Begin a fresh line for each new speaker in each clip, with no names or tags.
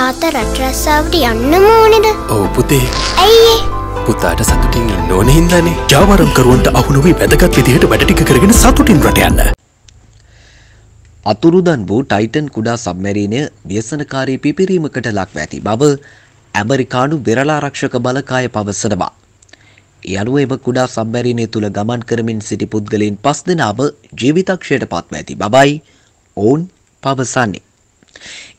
තාත රටරස්සාාවට යන්න මෝනෙද ඔව පුතේ ඇයි පුතාට සතුටින් ඉන්න ඕන හින්දනේ ජාවරම් කරුවන්ට අහුණුවේ වැදගත් විදිහට වැඩටික කරගෙන සතුටින් රට යන්න අතුරුදන් වූ ටයිටන් කුඩා සම්මැරීනය ව්‍යසනකාරී පිපිරීමකට ලක්ව ඇති බව ඇමරිකානු වෙරලාරක්ෂක බලකාය පවසනවා. යනුවම කුඩා සම්බැරිනය තුළ ගමන් කරමින් සිටි පුද්ගලින් පස් දෙනාව ජීවිතක්ෂයට පත්ව ඇති බබයි ඔවුන් පවසන්නේ.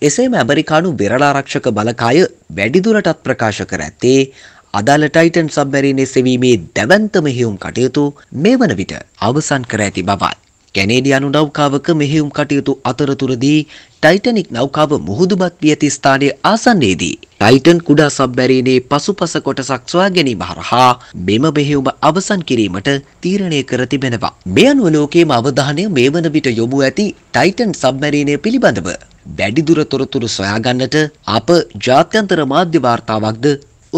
එසේම ඇමරිකානු බෙරලාරක්ෂක බලකාය වැඩිදුරටත් ප්‍රකාශ කර ඇත්තේ අදාළ ටයිටන් සබමැරීනේ සෙවීමේ දැවන්ත මෙහියුම් කටයුතු මේ වන විට අවසන් කර ඇති බවත්. කැනේඩියනු නෞකාවක මෙහියුම් කටයුතු අතරතුරදී ටයිටනික් නෞකාව මුහුදුබත් වී ඇති ස්ථානය ආසන්නයේදී. ටයිටන් කුඩා සබ්බැරීනේ පසුපස කොටසක් සොයා ගැනීම හරහා මෙම මෙහෙවුම අවසන් කිරීමට තීරණය කර තිබෙනවා. මේ අනුව ලෝකයේම අවධානය මේ වන විට යොමු ඇති ටයිටන් සබ්මැරීනය පිළිබඳව වැඩිදුර තොරතුරු සොයාගන්නට අප ජාත්‍යන්තර මාධ්‍ය වාර්තාවක්ද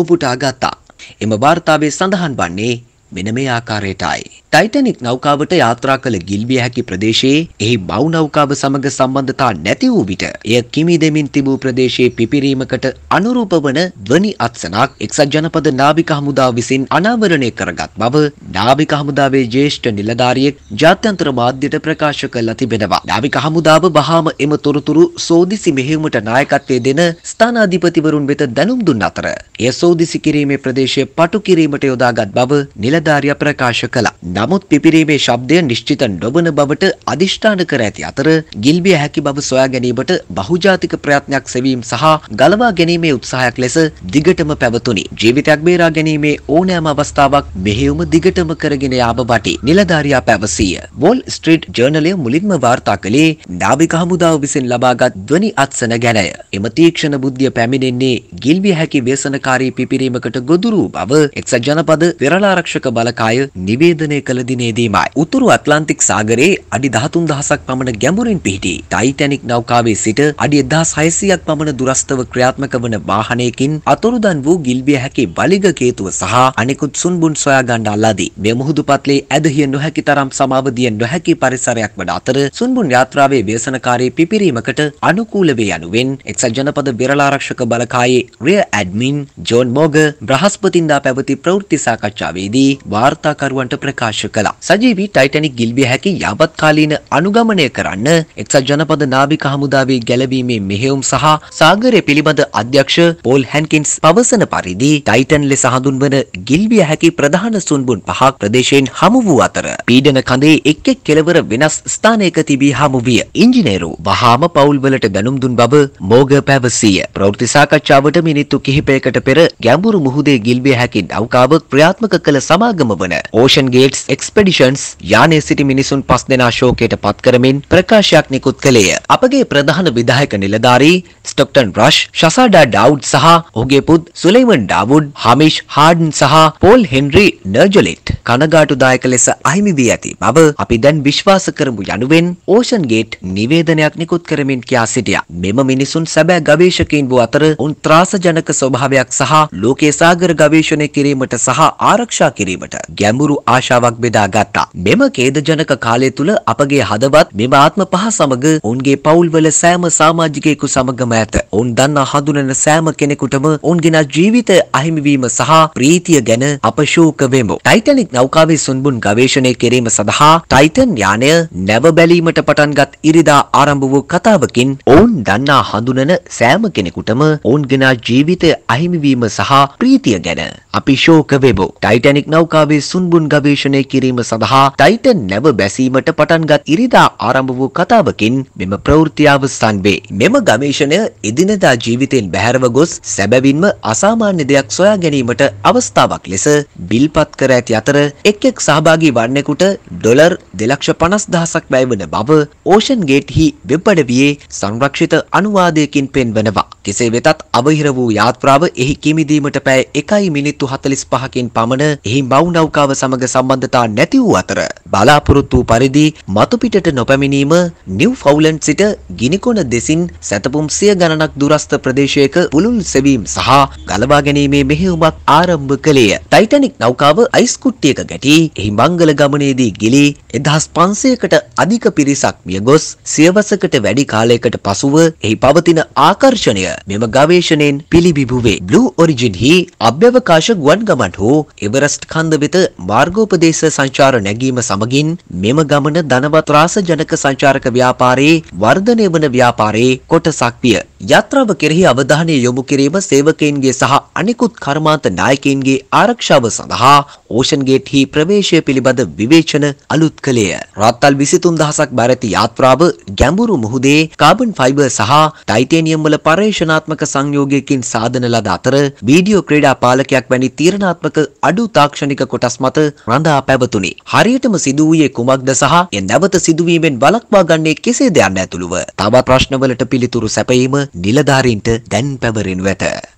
උපුටා ගත්තා. එම වාර්තාවේ සඳහන් වන්නේ මෙන මේ ආකාරයටයි. ටයිටැනික් නෞකාවට යාත්‍රා කළ ගිල්බිය හැකි ප්‍රදේශයේ එහි මව් නෞකාව සමඟ සම්බන්ධතා නැති වූ විට එය කිමි දෙමින් තිබූ ප්‍රදේශයේ පිපිරීමකට අනුරූප වන ධ්වනි අත්සනක් එක්සත් ජනපද නාවික හමුදා විසින් අනාවරණය කරගත් බව නාවික හමුදාවේ ජේෂ්ඨ නිලධාරියෙක් ජාත්‍යන්තර මාධ්‍යට ප්‍රකාශ කළා තිබෙනවා. නාවික හමුදාව බහාම එම තොරතුරු සෝදිසි මෙහෙයුමට නායකත්වය දෙන ස්ථානාධිපතිවරුන් වෙත දැනුම් දුන් අතර එය සෝදිසි කිරීමේ ප්‍රදේශය පටු කිරීමට යොදාගත් බව නිලධාරියා ප්‍රකාශ කළා. නමුත් පිපිරීමේ ශබ්දය නිශ්චිත නොවන බවට අදිෂ්ඨාන කර ඇති අතර ගිල්බිය හැකි බව සොයා ගැනීමට බහුජාතික ප්‍රයත්නයක් සෙවීම සහ ගලවා ගැනීමේ උත්සාහයක් ලෙස දිගටම පැවතුණි. ජීවිතයක් බේරා ගැනීමේ ඕනෑම අවස්ථාවක් මෙහෙයුම දිගටම කරගෙන යාම වටි නිලධාරියා පැවසීය. වෝල් ස්ට්‍රීට් ජර්නලය මුලින්ම වාර්තා කළේ නාවික හමුදාව විසින් ලබාගත් ධ්වනි අත්සන ගැනය. එම තීක්ෂණ බුද්ධිය පැමිණෙන්නේ ගිල්බිය හැකි ව්‍යසනකාරී පිපිරීමකට ගොදුරු බව එක්සත් ජනපද පෙරලාරක්ෂක බලකාය නිවේදනය කළ කළ දිනේදීමයි. උතුරු ඇට්ලන්ටික් සාගරයේ අඩි 13000ක් පමණ ගැඹුරින් පිහිටි ටයිටැනික් නෞකාවේ සිට අඩි 1600ක් පමණ දුරස්තව ක්‍රියාත්මක වන වාහනයකින් අතුරුදන් වූ ගිල්බිය හැකි වලිග කේතුව සහ අනෙකුත් සුන්බුන් සොයා ගන්න අල්ලාදී මේ මුහුදුපත්ලේ ඇදහිය නොහැකි තරම් සමාව දිය නොහැකි පරිසරයක් වන අතර සුන්බුන් යාත්‍රාවේ ව්‍යසනකාරී පිපිරීමකට අනුකූල වේ යනුවෙන් එක්සත් ජනපද බෙරලාරක්ෂක බලකායේ රිය ඇඩ්මින් ජෝන් මෝග බ්‍රහස්පතින්දා පැවති ප්‍රවෘත්ති සාකච්ඡාවේදී වාර්තාකරුවන්ට ප්‍රකාශ ප්‍රකාශ කළා. සජීවී ටයිටැනික් ගිල්බිය හැකි යාවත්කාලීන අනුගමනය කරන්න එක්සත් ජනපද නාවික හමුදාවේ ගැලවීමේ මෙහෙයුම් සහ සාගරය පිළිබඳ අධ්‍යක්ෂ පෝල් හැන්කින්ස් පවසන පරිදි ටයිටන් ලෙස හඳුන්වන ගිල්බිය හැකි ප්‍රධාන සුන්බුන් පහක් ප්‍රදේශයෙන් හමු වූ අතර පීඩන කඳේ එක් එක් කෙළවර වෙනස් ස්ථානයක තිබී හමු විය. ඉංජිනේරු වහාම පවුල්වලට දැනුම් දුන් බව මෝග පැවසීය. ප්‍රවෘත්ති සාකච්ඡාවට මිනිත්තු කිහිපයකට පෙර ගැඹුරු මුහුදේ ගිල්බිය හැකි නෞකාව ක්‍රියාත්මක කළ සමාගම වන ඕෂන් ගේට්ස් එක්ස්පෙඩිෂන්ස් යානයේ සිටි මිනිසුන් පස් දෙනා ශෝකයට පත් කරමින් ප්‍රකාශයක් නිකුත් කළේය. අපගේ ප්‍රධාන විධායක නිලධාරී ස්ටොක්ටන් රෂ්, ශසාඩා ඩවුඩ් සහ ඔහුගේ පුත් සුලෙයිමන් ඩවුඩ්, හමිෂ් හාඩන් සහ පෝල් හෙන්රි නර්ජොලිට් කනගාටුදායක ලෙස අහිමි වී ඇති බව අපි දැන් විශ්වාස කරමු යනුවෙන් ඕෂන් ගේට් නිවේදනයක් නිකුත් කරමින් කියා සිටියා. මෙම මිනිසුන් සැබෑ ගවේෂකයින් වූ අතර උන් ත්‍රාසජනක ස්වභාවයක් සහ ලෝකයේ සාගර ගවේෂණය කිරීමට සහ ආරක්ෂා කිරීමට ගැඹුරු ආශාවක් පහක් බෙදාගත්තා. මෙම ඛේදජනක කාලය තුල අපගේ හදවත් මෙම ආත්ම පහ සමග ඔවුන්ගේ පවුල්වල සෑම සමාජිකයෙකු සමගම ඇත. ඔවුන් දන්නා හඳුනන සෑම කෙනෙකුටම ඔවුන්ගේ ජීවිත අහිමිවීම සහ ප්‍රීතිය ගැන අප ශෝක වෙමු. ටයිටැනික් නෞකාවේ සුන්බුන් ගවේෂණය කිරීම සඳහා ටයිටන් යානය නැව බැලීමට පටන්ගත් ඉරිදා ආරම්භ වූ කතාවකින් ඔවුන් දන්නා හඳුනන සෑම කෙනෙකුටම ඔවුන්ගෙන ජීවිතය අහිමිවීම සහ ප්‍රීතිය ගැන අපි ශෝක වෙබෝ. ටයිටැනික් නෞකාවේ සුන්බුන් ගවේෂණය නිර්මාණය කිරීම සඳහා ටයිටන් නැව බැසීමට පටන්ගත් ඉරිදා ආරම්භ වූ කතාවකින් මෙම ප්‍රවෘත්තියාව සංවේ. මෙම ගමේෂණය එදිනදා ජීවිතයෙන් බැහැරව ගොස් සැබැවින්ම අසාමාන්‍ය දෙයක් සොයා ගැනීමට අවස්ථාවක් ලෙස බිල්පත් කර ඇති අතර එක් එක් සහභාගී වන්නෙකුට ඩොලර් දෙලක්ෂ පනස් දහසක් වැයවන බව ඕෂන් ගේට් හි වෙබ්බඩවියේ සංරක්ෂිත අනුවාදයකින් පෙන්වනවා. කෙසේ වෙතත් අවහිර වූ යාත්‍රාව එහි කිමිදීමට පැය එකයි මිනිත්තු හතලිස් පහකින් පමණ එහි මව් නෞකාව සමඟ සම්බන්ධ අවශ්‍යතා නැති වූ අතර බලාපොරොත්තු වූ පරිදි මතු පිටට නොපැමිණීම නිව් ෆවුලන්ඩ් සිට ගිනිකොන දෙසින් සැතපුම් සිය ගණනක් දුරස්ථ ප්‍රදේශයක පුළුල් සෙවීම සහ ගලවා ගැනීමේ මෙහෙයුමක් ආරම්භ කළේය. ටයිටැනික් නෞකාව අයිස් කුට්ටියක ගැටී එහි මංගල ගමනේදී ගිලී 1500කට අධික පිරිසක් මිය ගොස් සියවසකට වැඩි කාලයකට පසුව එහි පවතින ආකර්ෂණය මෙම ගවේෂණයෙන් පිළිබිබුවේ. බ්ලූ ඔරිජින් හි අභ්‍යවකාශ ගුවන් ගමන් හෝ එවරස්ට් කන්ද වෙත මාර්ගෝපදේශ සංචාර නැගීම සමගින් මෙම ගමන ධනවත් රාසජනක සංචාරක ව්‍යාපාරයේ වර්ධනය වන ව්‍යාපාරයේ කොටසක් විය. යාත්‍රාව කෙරෙහි අවධානය යොමු කිරීම සේවකයන්ගේ සහ අනිකුත් කර්මාන්ත නායකයන්ගේ ආරක්ෂාව සඳහා ඕෂන් ගේට් හි ප්‍රවේශය පිළිබඳ විවේචන අලුත් කළේය. රාත්තල් 23000ක් බර ඇති යාත්‍රාව ගැඹුරු මුහුදේ කාබන් ෆයිබර් සහ ටයිටේනියම් වල පර්යේෂණාත්මක සංයෝගයකින් සාධන ලද අතර වීඩියෝ ක්‍රීඩා පාලකයක් වැනි තීරණාත්මක අඩු තාක්ෂණික කොටස් මත රඳා පැවතුනි. හරියටම සිදු වූයේ කුමක්ද සහ එය නැවත සිදුවීමෙන් වළක්වා ගන්නේ කෙසේද යන්න ඇතුළුව තවත් ප්‍රශ්නවලට පිළිතුරු සැපයීම නිලධාරීන්ට දැන් පැවරෙනු ඇත.